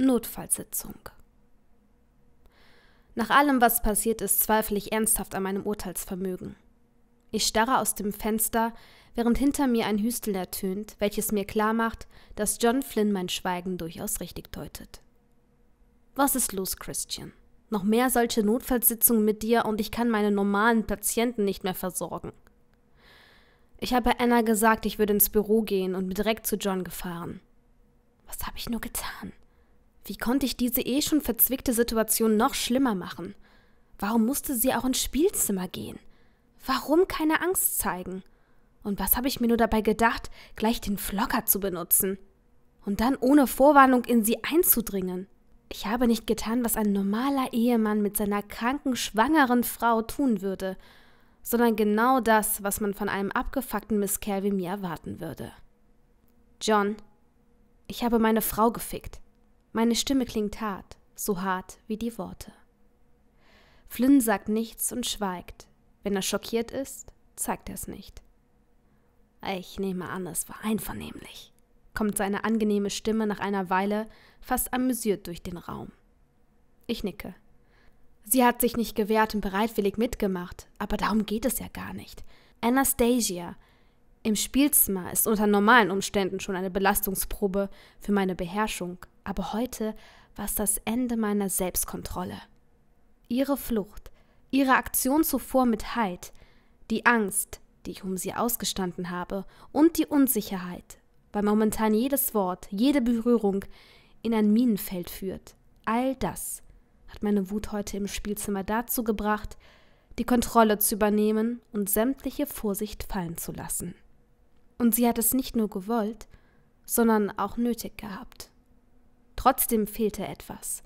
Notfallsitzung. Nach allem, was passiert ist, zweifle ich ernsthaft an meinem Urteilsvermögen. Ich starre aus dem Fenster, während hinter mir ein Hüstel ertönt, welches mir klar macht, dass John Flynn mein Schweigen durchaus richtig deutet. Was ist los, Christian? Noch mehr solche Notfallsitzungen mit dir und ich kann meine normalen Patienten nicht mehr versorgen. Ich habe Anna gesagt, ich würde ins Büro gehen und bin direkt zu John gefahren. Was habe ich nur getan? Wie konnte ich diese eh schon verzwickte Situation noch schlimmer machen? Warum musste sie auch ins Spielzimmer gehen? Warum keine Angst zeigen? Und was habe ich mir nur dabei gedacht, gleich den Flocker zu benutzen? Und dann ohne Vorwarnung in sie einzudringen? Ich habe nicht getan, was ein normaler Ehemann mit seiner kranken, schwangeren Frau tun würde, sondern genau das, was man von einem abgefuckten Miss Calvin mir erwarten würde. John, ich habe meine Frau gefickt. Meine Stimme klingt hart, so hart wie die Worte. Flynn sagt nichts und schweigt. Wenn er schockiert ist, zeigt er es nicht. Ich nehme an, es war einvernehmlich, kommt seine angenehme Stimme nach einer Weile fast amüsiert durch den Raum. Ich nicke. Sie hat sich nicht gewehrt und bereitwillig mitgemacht, aber darum geht es ja gar nicht. Anastasia im Spielzimmer ist unter normalen Umständen schon eine Belastungsprobe für meine Beherrschung aber heute war es das Ende meiner Selbstkontrolle. Ihre Flucht, ihre Aktion zuvor mit Hyde, die Angst, die ich um sie ausgestanden habe, und die Unsicherheit, weil momentan jedes Wort, jede Berührung in ein Minenfeld führt. All das hat meine Wut heute im Spielzimmer dazu gebracht, die Kontrolle zu übernehmen und sämtliche Vorsicht fallen zu lassen. Und sie hat es nicht nur gewollt, sondern auch nötig gehabt. Trotzdem fehlte etwas.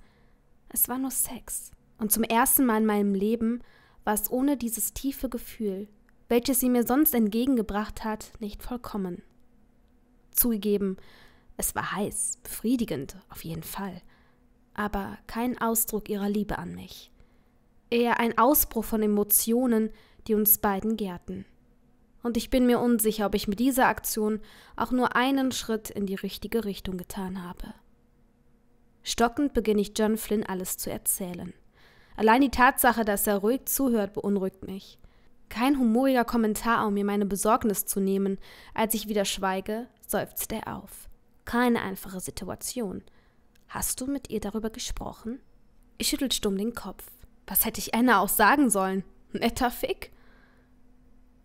Es war nur Sex. Und zum ersten Mal in meinem Leben war es ohne dieses tiefe Gefühl, welches sie mir sonst entgegengebracht hat, nicht vollkommen. Zugegeben, es war heiß, befriedigend, auf jeden Fall, aber kein Ausdruck ihrer Liebe an mich. Eher ein Ausbruch von Emotionen, die uns beiden gärten. Und ich bin mir unsicher, ob ich mit dieser Aktion auch nur einen Schritt in die richtige Richtung getan habe. Stockend beginne ich John Flynn alles zu erzählen. Allein die Tatsache, dass er ruhig zuhört, beunruhigt mich. Kein humoriger Kommentar, um mir meine Besorgnis zu nehmen. Als ich wieder schweige, seufzt er auf. Keine einfache Situation. Hast du mit ihr darüber gesprochen? Ich schüttel stumm den Kopf. Was hätte ich Anna auch sagen sollen? Netter Fick?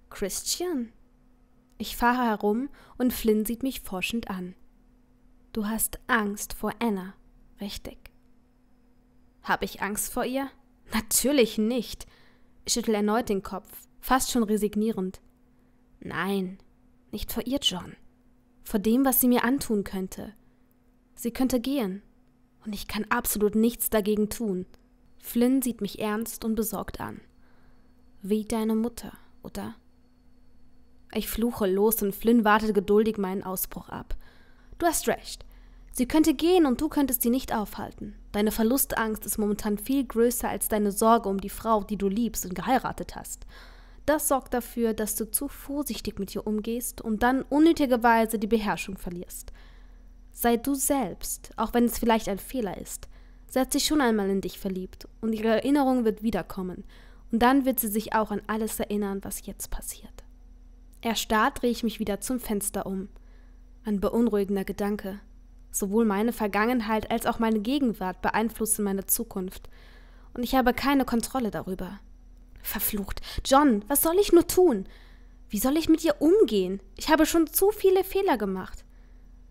Christian? Ich fahre herum und Flynn sieht mich forschend an. Du hast Angst vor Anna. Richtig. Habe ich Angst vor ihr? Natürlich nicht. Ich schüttel erneut den Kopf, fast schon resignierend. Nein, nicht vor ihr, John. Vor dem, was sie mir antun könnte. Sie könnte gehen. Und ich kann absolut nichts dagegen tun. Flynn sieht mich ernst und besorgt an. Wie deine Mutter, oder? Ich fluche los und Flynn wartet geduldig meinen Ausbruch ab. Du hast recht. Sie könnte gehen und du könntest sie nicht aufhalten. Deine Verlustangst ist momentan viel größer als deine Sorge um die Frau, die du liebst und geheiratet hast. Das sorgt dafür, dass du zu vorsichtig mit ihr umgehst und dann unnötigerweise die Beherrschung verlierst. Sei du selbst, auch wenn es vielleicht ein Fehler ist. Sie hat sich schon einmal in dich verliebt und ihre Erinnerung wird wiederkommen. Und dann wird sie sich auch an alles erinnern, was jetzt passiert. Erstarrt drehe ich mich wieder zum Fenster um. Ein beunruhigender Gedanke. Sowohl meine Vergangenheit als auch meine Gegenwart beeinflussen meine Zukunft. Und ich habe keine Kontrolle darüber. Verflucht. John, was soll ich nur tun? Wie soll ich mit ihr umgehen? Ich habe schon zu viele Fehler gemacht.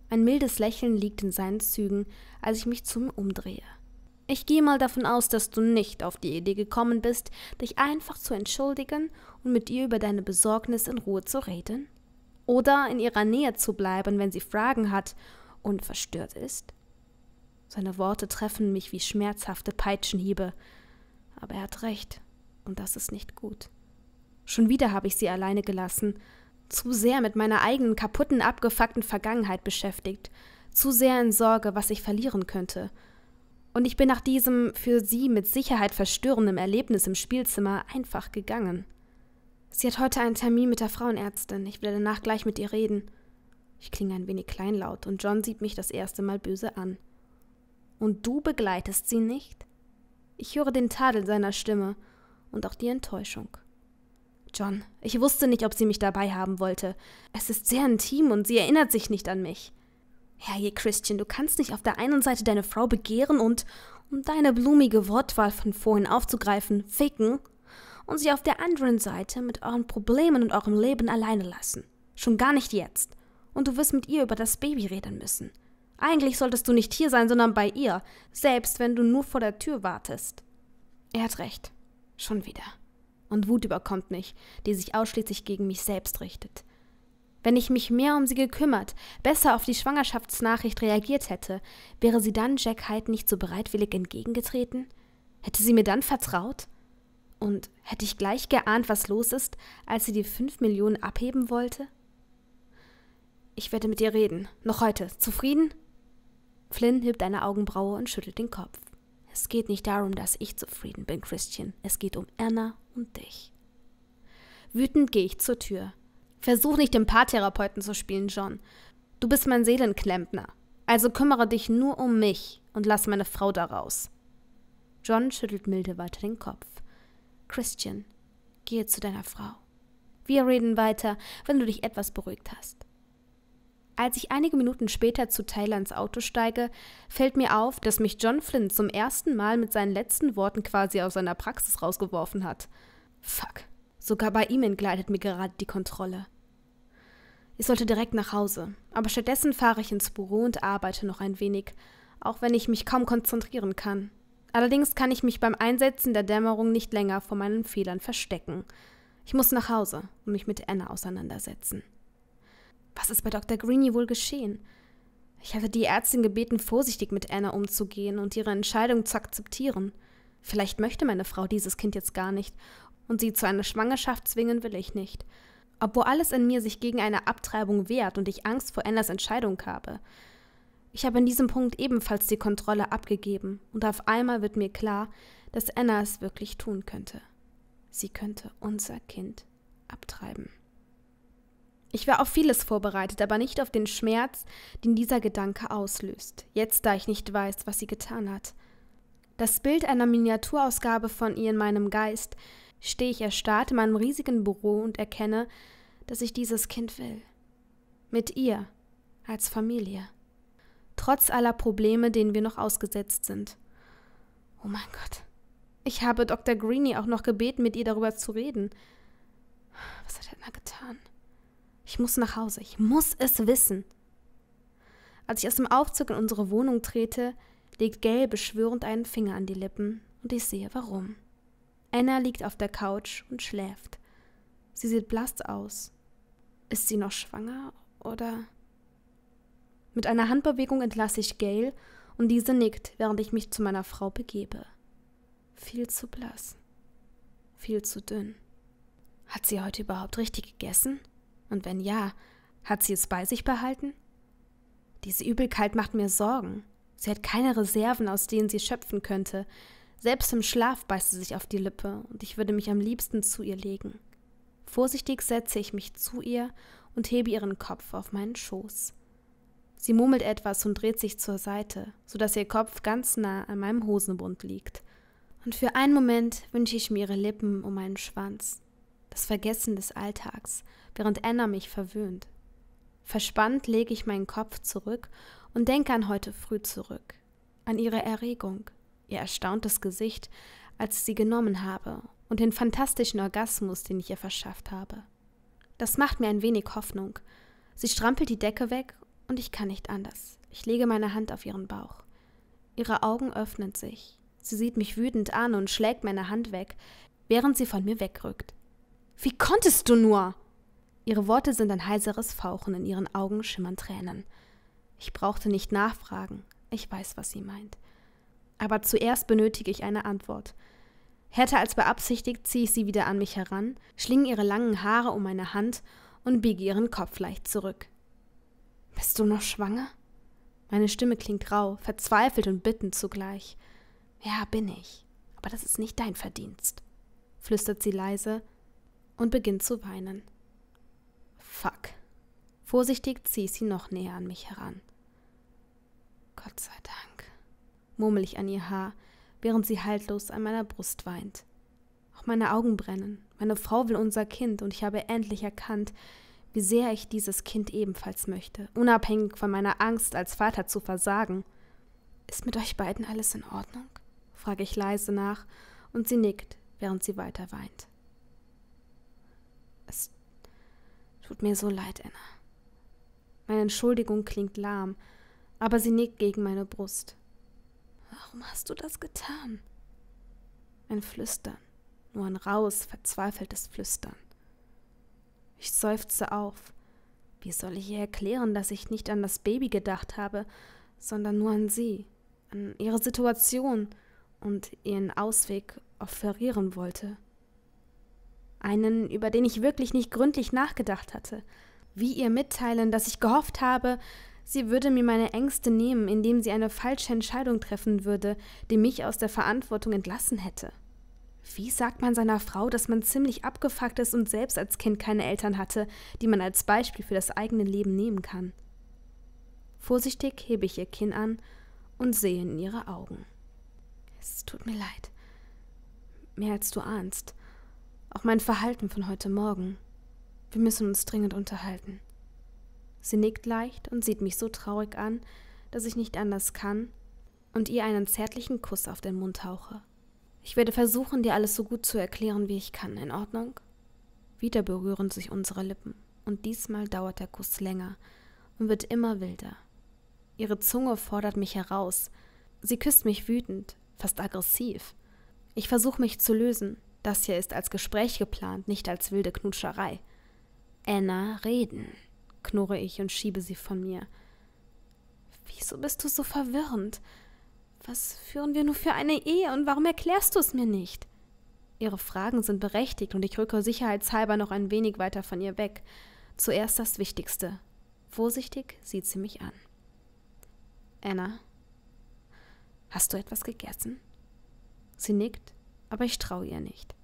Ein mildes Lächeln liegt in seinen Zügen, als ich mich zu ihm umdrehe. Ich gehe mal davon aus, dass du nicht auf die Idee gekommen bist, dich einfach zu entschuldigen und mit ihr über deine Besorgnis in Ruhe zu reden. Oder in ihrer Nähe zu bleiben, wenn sie Fragen hat und verstört ist? Seine Worte treffen mich wie schmerzhafte Peitschenhiebe, aber er hat recht, und das ist nicht gut. Schon wieder habe ich sie alleine gelassen, zu sehr mit meiner eigenen kaputten, abgefuckten Vergangenheit beschäftigt, zu sehr in Sorge, was ich verlieren könnte. Und ich bin nach diesem für sie mit Sicherheit verstörenden Erlebnis im Spielzimmer einfach gegangen. Sie hat heute einen Termin mit der Frauenärztin, ich werde danach gleich mit ihr reden. Ich klinge ein wenig kleinlaut und John sieht mich das erste Mal böse an. Und du begleitest sie nicht? Ich höre den Tadel seiner Stimme und auch die Enttäuschung. John, ich wusste nicht, ob sie mich dabei haben wollte. Es ist sehr intim und sie erinnert sich nicht an mich. Herr Herrje Christian, du kannst nicht auf der einen Seite deine Frau begehren und, um deine blumige Wortwahl von vorhin aufzugreifen, ficken und sie auf der anderen Seite mit euren Problemen und eurem Leben alleine lassen. Schon gar nicht jetzt und du wirst mit ihr über das Baby reden müssen. Eigentlich solltest du nicht hier sein, sondern bei ihr, selbst wenn du nur vor der Tür wartest. Er hat recht. Schon wieder. Und Wut überkommt mich, die sich ausschließlich gegen mich selbst richtet. Wenn ich mich mehr um sie gekümmert, besser auf die Schwangerschaftsnachricht reagiert hätte, wäre sie dann Jack Hyde nicht so bereitwillig entgegengetreten? Hätte sie mir dann vertraut? Und hätte ich gleich geahnt, was los ist, als sie die fünf Millionen abheben wollte? Ich werde mit dir reden. Noch heute. Zufrieden? Flynn hebt eine Augenbraue und schüttelt den Kopf. Es geht nicht darum, dass ich zufrieden bin, Christian. Es geht um Anna und dich. Wütend gehe ich zur Tür. Versuch nicht, den Paartherapeuten zu spielen, John. Du bist mein Seelenklempner. Also kümmere dich nur um mich und lass meine Frau daraus. John schüttelt milde weiter den Kopf. Christian, gehe zu deiner Frau. Wir reden weiter, wenn du dich etwas beruhigt hast. Als ich einige Minuten später zu Taylans Auto steige, fällt mir auf, dass mich John Flynn zum ersten Mal mit seinen letzten Worten quasi aus seiner Praxis rausgeworfen hat. Fuck. Sogar bei ihm entgleitet mir gerade die Kontrolle. Ich sollte direkt nach Hause, aber stattdessen fahre ich ins Büro und arbeite noch ein wenig, auch wenn ich mich kaum konzentrieren kann. Allerdings kann ich mich beim Einsetzen der Dämmerung nicht länger vor meinen Fehlern verstecken. Ich muss nach Hause und mich mit Anna auseinandersetzen. Was ist bei Dr. Greeny wohl geschehen? Ich habe die Ärztin gebeten, vorsichtig mit Anna umzugehen und ihre Entscheidung zu akzeptieren. Vielleicht möchte meine Frau dieses Kind jetzt gar nicht, und sie zu einer Schwangerschaft zwingen will ich nicht. Obwohl alles in mir sich gegen eine Abtreibung wehrt und ich Angst vor Annas Entscheidung habe. Ich habe in diesem Punkt ebenfalls die Kontrolle abgegeben, und auf einmal wird mir klar, dass Anna es wirklich tun könnte. Sie könnte unser Kind abtreiben. Ich war auf vieles vorbereitet, aber nicht auf den Schmerz, den dieser Gedanke auslöst, jetzt da ich nicht weiß, was sie getan hat. Das Bild einer Miniaturausgabe von ihr in meinem Geist, stehe ich erstarrt in meinem riesigen Büro und erkenne, dass ich dieses Kind will. Mit ihr, als Familie. Trotz aller Probleme, denen wir noch ausgesetzt sind. Oh mein Gott. Ich habe Dr. Greeny auch noch gebeten, mit ihr darüber zu reden. Was hat er da getan? Ich muss nach Hause, ich muss es wissen. Als ich aus dem Aufzug in unsere Wohnung trete, legt Gail beschwörend einen Finger an die Lippen und ich sehe warum. Anna liegt auf der Couch und schläft. Sie sieht blass aus. Ist sie noch schwanger oder? Mit einer Handbewegung entlasse ich Gail und diese nickt, während ich mich zu meiner Frau begebe. Viel zu blass. Viel zu dünn. Hat sie heute überhaupt richtig gegessen? Und wenn ja, hat sie es bei sich behalten? Diese Übelkeit macht mir Sorgen. Sie hat keine Reserven, aus denen sie schöpfen könnte. Selbst im Schlaf beißt sie sich auf die Lippe und ich würde mich am liebsten zu ihr legen. Vorsichtig setze ich mich zu ihr und hebe ihren Kopf auf meinen Schoß. Sie murmelt etwas und dreht sich zur Seite, sodass ihr Kopf ganz nah an meinem Hosenbund liegt. Und für einen Moment wünsche ich mir ihre Lippen um meinen Schwanz. Das Vergessen des Alltags, während Anna mich verwöhnt. Verspannt lege ich meinen Kopf zurück und denke an heute früh zurück, an ihre Erregung, ihr erstauntes Gesicht, als ich sie genommen habe, und den fantastischen Orgasmus, den ich ihr verschafft habe. Das macht mir ein wenig Hoffnung. Sie strampelt die Decke weg und ich kann nicht anders. Ich lege meine Hand auf ihren Bauch. Ihre Augen öffnen sich. Sie sieht mich wütend an und schlägt meine Hand weg, während sie von mir wegrückt. Wie konntest du nur? Ihre Worte sind ein heiseres Fauchen, in ihren Augen schimmern Tränen. Ich brauchte nicht nachfragen, ich weiß, was sie meint. Aber zuerst benötige ich eine Antwort. Härter als beabsichtigt ziehe ich sie wieder an mich heran, schlinge ihre langen Haare um meine Hand und biege ihren Kopf leicht zurück. Bist du noch schwanger? Meine Stimme klingt rau, verzweifelt und bittend zugleich. Ja, bin ich, aber das ist nicht dein Verdienst, flüstert sie leise und beginnt zu weinen. Fuck. Vorsichtig ziehe ich sie noch näher an mich heran. Gott sei Dank, murmel ich an ihr Haar, während sie haltlos an meiner Brust weint. Auch meine Augen brennen. Meine Frau will unser Kind und ich habe endlich erkannt, wie sehr ich dieses Kind ebenfalls möchte, unabhängig von meiner Angst, als Vater zu versagen. Ist mit euch beiden alles in Ordnung? frage ich leise nach, und sie nickt, während sie weiter weint. Es Tut mir so leid, Anna. Meine Entschuldigung klingt lahm, aber sie nickt gegen meine Brust. Warum hast du das getan? Ein Flüstern, nur ein raues, verzweifeltes Flüstern. Ich seufze auf. Wie soll ich ihr erklären, dass ich nicht an das Baby gedacht habe, sondern nur an sie, an ihre Situation und ihren Ausweg offerieren wollte? einen, über den ich wirklich nicht gründlich nachgedacht hatte. Wie ihr mitteilen, dass ich gehofft habe, sie würde mir meine Ängste nehmen, indem sie eine falsche Entscheidung treffen würde, die mich aus der Verantwortung entlassen hätte. Wie sagt man seiner Frau, dass man ziemlich abgefuckt ist und selbst als Kind keine Eltern hatte, die man als Beispiel für das eigene Leben nehmen kann? Vorsichtig hebe ich ihr Kinn an und sehe in ihre Augen. Es tut mir leid. Mehr als du ahnst. Auch mein Verhalten von heute Morgen. Wir müssen uns dringend unterhalten. Sie nickt leicht und sieht mich so traurig an, dass ich nicht anders kann und ihr einen zärtlichen Kuss auf den Mund hauche. Ich werde versuchen, dir alles so gut zu erklären, wie ich kann, in Ordnung? Wieder berühren sich unsere Lippen, und diesmal dauert der Kuss länger und wird immer wilder. Ihre Zunge fordert mich heraus. Sie küsst mich wütend, fast aggressiv. Ich versuche mich zu lösen, das hier ist als Gespräch geplant, nicht als wilde Knutscherei. Anna, reden, knurre ich und schiebe sie von mir. Wieso bist du so verwirrend? Was führen wir nur für eine Ehe und warum erklärst du es mir nicht? Ihre Fragen sind berechtigt und ich rücke sicherheitshalber noch ein wenig weiter von ihr weg. Zuerst das Wichtigste. Vorsichtig sieht sie mich an. Anna, hast du etwas gegessen? Sie nickt aber ich traue ihr nicht.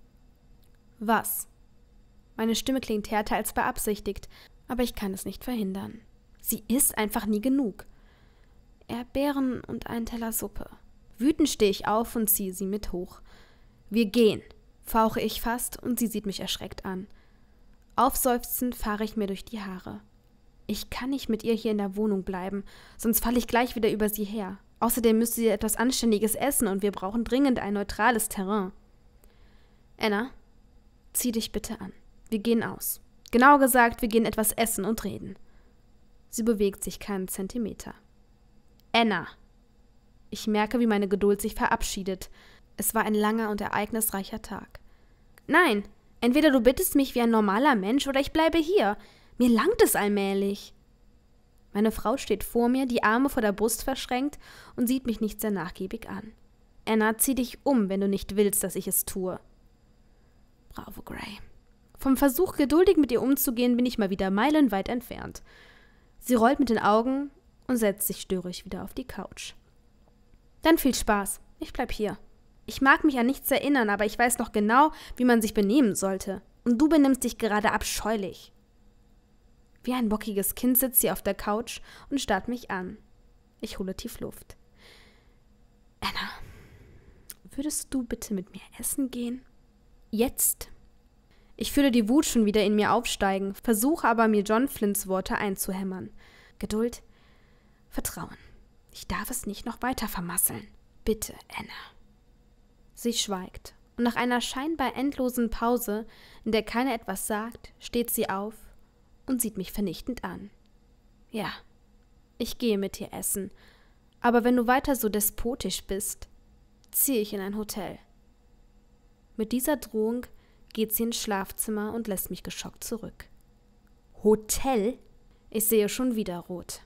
Was? Meine Stimme klingt härter als beabsichtigt, aber ich kann es nicht verhindern. Sie ist einfach nie genug. Erdbeeren und einen Teller Suppe. Wütend stehe ich auf und ziehe sie mit hoch. Wir gehen, fauche ich fast und sie sieht mich erschreckt an. Aufseufzend fahre ich mir durch die Haare. Ich kann nicht mit ihr hier in der Wohnung bleiben, sonst falle ich gleich wieder über sie her. Außerdem müsste sie etwas Anständiges essen und wir brauchen dringend ein neutrales Terrain. Anna, zieh dich bitte an. Wir gehen aus. Genau gesagt, wir gehen etwas essen und reden. Sie bewegt sich keinen Zentimeter. Anna! Ich merke, wie meine Geduld sich verabschiedet. Es war ein langer und ereignisreicher Tag. Nein, entweder du bittest mich wie ein normaler Mensch oder ich bleibe hier. Mir langt es allmählich. Meine Frau steht vor mir, die Arme vor der Brust verschränkt und sieht mich nicht sehr nachgiebig an. Anna, zieh dich um, wenn du nicht willst, dass ich es tue. Bravo, Gray. Vom Versuch, geduldig mit ihr umzugehen, bin ich mal wieder meilenweit entfernt. Sie rollt mit den Augen und setzt sich störrig wieder auf die Couch. Dann viel Spaß. Ich bleib hier. Ich mag mich an nichts erinnern, aber ich weiß noch genau, wie man sich benehmen sollte. Und du benimmst dich gerade abscheulich. Wie ein bockiges Kind sitzt sie auf der Couch und starrt mich an. Ich hole tief Luft. Anna, würdest du bitte mit mir essen gehen? Jetzt? Ich fühle die Wut schon wieder in mir aufsteigen, versuche aber mir John Flints Worte einzuhämmern. Geduld, Vertrauen. Ich darf es nicht noch weiter vermasseln. Bitte, Anna. Sie schweigt, und nach einer scheinbar endlosen Pause, in der keiner etwas sagt, steht sie auf und sieht mich vernichtend an. Ja, ich gehe mit dir essen, aber wenn du weiter so despotisch bist, ziehe ich in ein Hotel. Mit dieser Drohung geht sie ins Schlafzimmer und lässt mich geschockt zurück. Hotel? Ich sehe schon wieder rot.